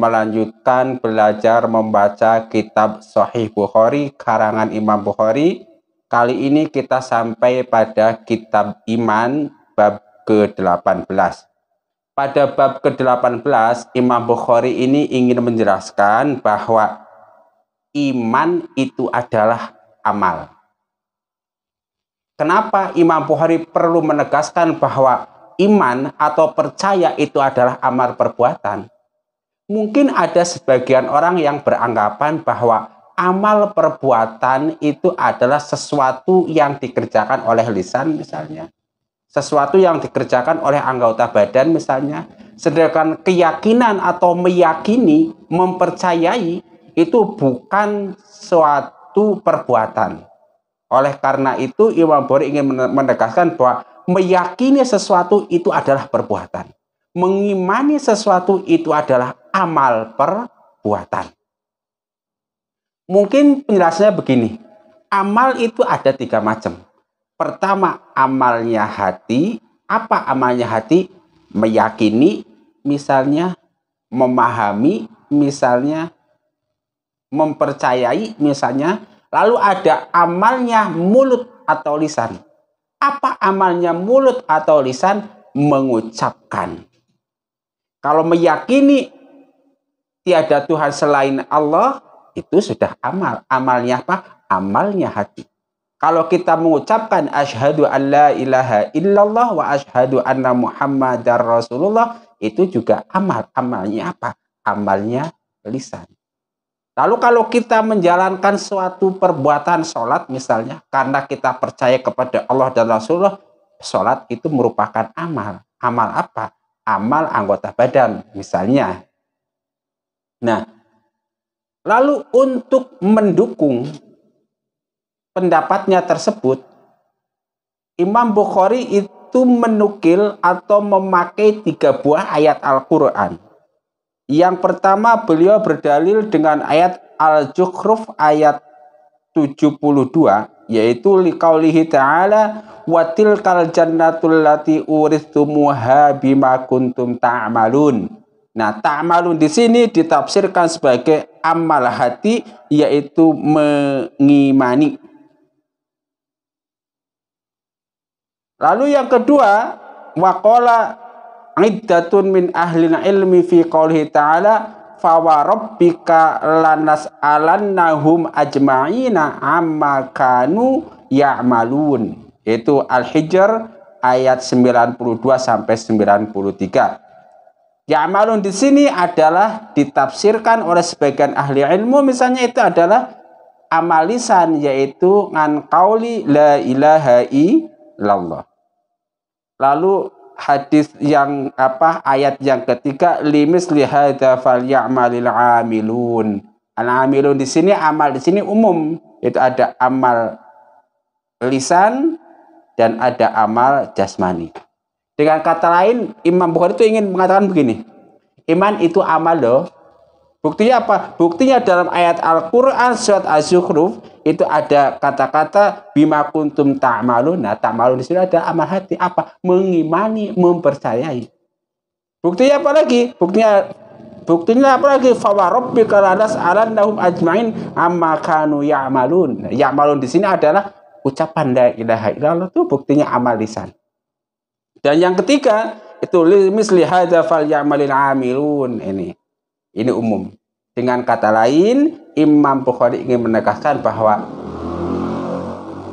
melanjutkan belajar membaca kitab Sahih Bukhari karangan Imam Bukhari. Kali ini kita sampai pada kitab iman bab ke-18. Pada bab ke-18 Imam Bukhari ini ingin menjelaskan bahwa iman itu adalah amal. Kenapa Imam Bukhari perlu menegaskan bahwa iman atau percaya itu adalah amal perbuatan? Mungkin ada sebagian orang yang beranggapan bahwa amal perbuatan itu adalah sesuatu yang dikerjakan oleh lisan misalnya. Sesuatu yang dikerjakan oleh anggota badan misalnya. Sedangkan keyakinan atau meyakini, mempercayai itu bukan suatu perbuatan. Oleh karena itu Imam Bori ingin menegaskan bahwa meyakini sesuatu itu adalah perbuatan. Mengimani sesuatu itu adalah amal perbuatan. Mungkin penjelasannya begini, amal itu ada tiga macam. Pertama, amalnya hati. Apa amalnya hati? Meyakini, misalnya memahami, misalnya mempercayai, misalnya. Lalu ada amalnya mulut atau lisan. Apa amalnya mulut atau lisan? Mengucapkan. Kalau meyakini tiada Tuhan selain Allah, itu sudah amal. Amalnya apa? Amalnya hati. Kalau kita mengucapkan asyhadu an la ilaha illallah wa asyhadu anna muhammadar rasulullah, itu juga amal. Amalnya apa? Amalnya lisan. Lalu kalau kita menjalankan suatu perbuatan sholat misalnya, karena kita percaya kepada Allah dan Rasulullah, sholat itu merupakan amal. Amal apa? Amal anggota badan misalnya Nah, lalu untuk mendukung pendapatnya tersebut, Imam Bukhari itu menukil atau memakai tiga buah ayat Al-Quran. Yang pertama beliau berdalil dengan ayat Al-Jukhruf ayat 72 yaitu liqaulihi ta'ala wa tilkal jannatul lati uristumuha bima kuntum ta'malun. Ta Nah, ta'malun di sini ditafsirkan sebagai amal hati yaitu mengimani. Lalu yang kedua, waqala iddatun min ahli ilmi fi qoulihi ta'ala fawarabbika lanas alannahum ajma'ina amma kanu ya'malun. Itu Al-Hijr ayat 92 sampai 93. Ya'malun di sini adalah ditafsirkan oleh sebagian ahli ilmu misalnya itu adalah amalisan yaitu ngan kauli la ilaha illallah. Lalu hadis yang apa ayat yang ketiga limis lihada fal ya'malil amilun. Al amilun di sini amal di sini umum itu ada amal lisan dan ada amal jasmani. Dengan kata lain, Imam Bukhari itu ingin mengatakan begini. Iman itu amal loh. Buktinya apa? Buktinya dalam ayat Al-Quran surat Az-Zukhruf itu ada kata-kata bima kuntum ta'malun. Nah, ta'malun di sini ada amal hati apa? Mengimani, mempercayai. Buktinya apa lagi? Buktinya buktinya apa lagi? Fawa rabbika lanas alannahum ajmain amma kanu ya'malun. Nah, ya'malun di sini adalah ucapan la ilaha illallah itu buktinya amal lisan. Dan yang ketiga itu misli hadza fal ya'malil amilun ini. Ini umum. Dengan kata lain, Imam Bukhari ingin menegaskan bahwa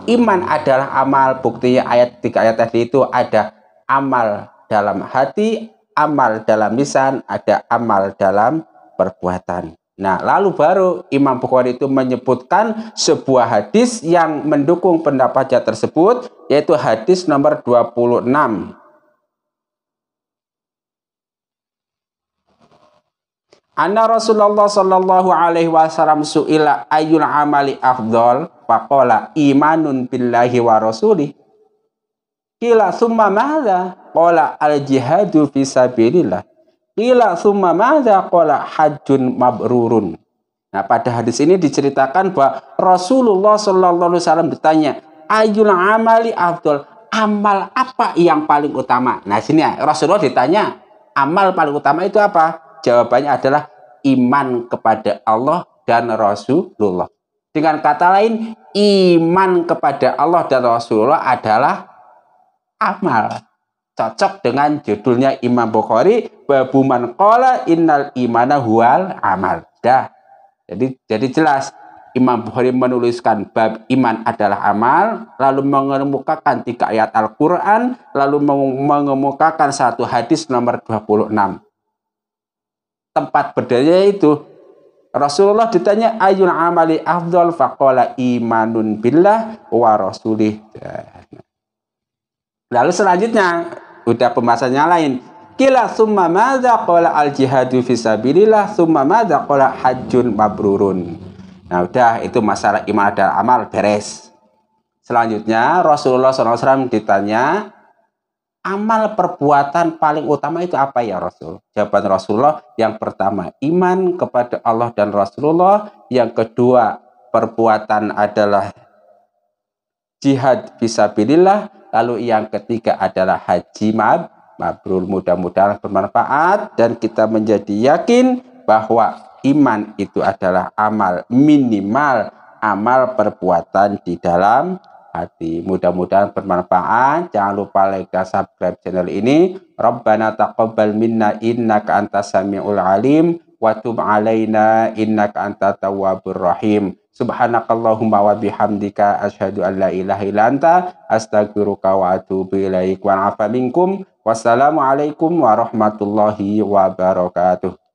iman adalah amal. Buktinya ayat tiga ayat tadi itu ada amal dalam hati, amal dalam lisan, ada amal dalam perbuatan. Nah, lalu baru Imam Bukhari itu menyebutkan sebuah hadis yang mendukung pendapatnya tersebut, yaitu hadis nomor 26. Anna Rasulullah sallallahu alaihi wasallam suila ayyul amali afdol faqala imanun billahi wa rasulih. Kila summa madza? Qala al jihadu fi sabilillah. Qila summa madza qala hajjun mabrurun. Nah, pada hadis ini diceritakan bahwa Rasulullah Shallallahu alaihi wasallam ditanya, "Ayul amali Abdul, Amal apa yang paling utama? Nah, sini ya, Rasulullah ditanya, amal paling utama itu apa? Jawabannya adalah iman kepada Allah dan Rasulullah. Dengan kata lain, iman kepada Allah dan Rasulullah adalah amal cocok dengan judulnya Imam Bukhari man qala innal imana huwal amal dah jadi jadi jelas Imam Bukhari menuliskan bab iman adalah amal, lalu mengemukakan tiga ayat Al-Quran, lalu mengemukakan satu hadis nomor 26. Tempat berdaya itu, Rasulullah ditanya ayun amali afdol faqala imanun billah wa rasulih. Nah. Lalu selanjutnya Udah pembahasannya lain. Kila summa madza qala al jihadu fisabilillah summa madza qala hajun mabrurun. Nah udah itu masalah iman dan amal beres. Selanjutnya Rasulullah SAW ditanya amal perbuatan paling utama itu apa ya Rasul? Jawaban Rasulullah yang pertama iman kepada Allah dan Rasulullah, yang kedua perbuatan adalah jihad fisabilillah, Lalu yang ketiga adalah haji mab mabrur. Mudah-mudahan bermanfaat dan kita menjadi yakin bahwa iman itu adalah amal minimal amal perbuatan di dalam hati. Mudah-mudahan bermanfaat. Jangan lupa like dan subscribe channel ini. Rabbana taqabbal minna innaka antas samiul alim wa tub alaina innaka antat rahim. Subhanakallahumma wa bihamdika asyhadu an la ilaha illa anta astaghfiruka wa atubu ilaik wa Wassalamualaikum warahmatullahi wabarakatuh.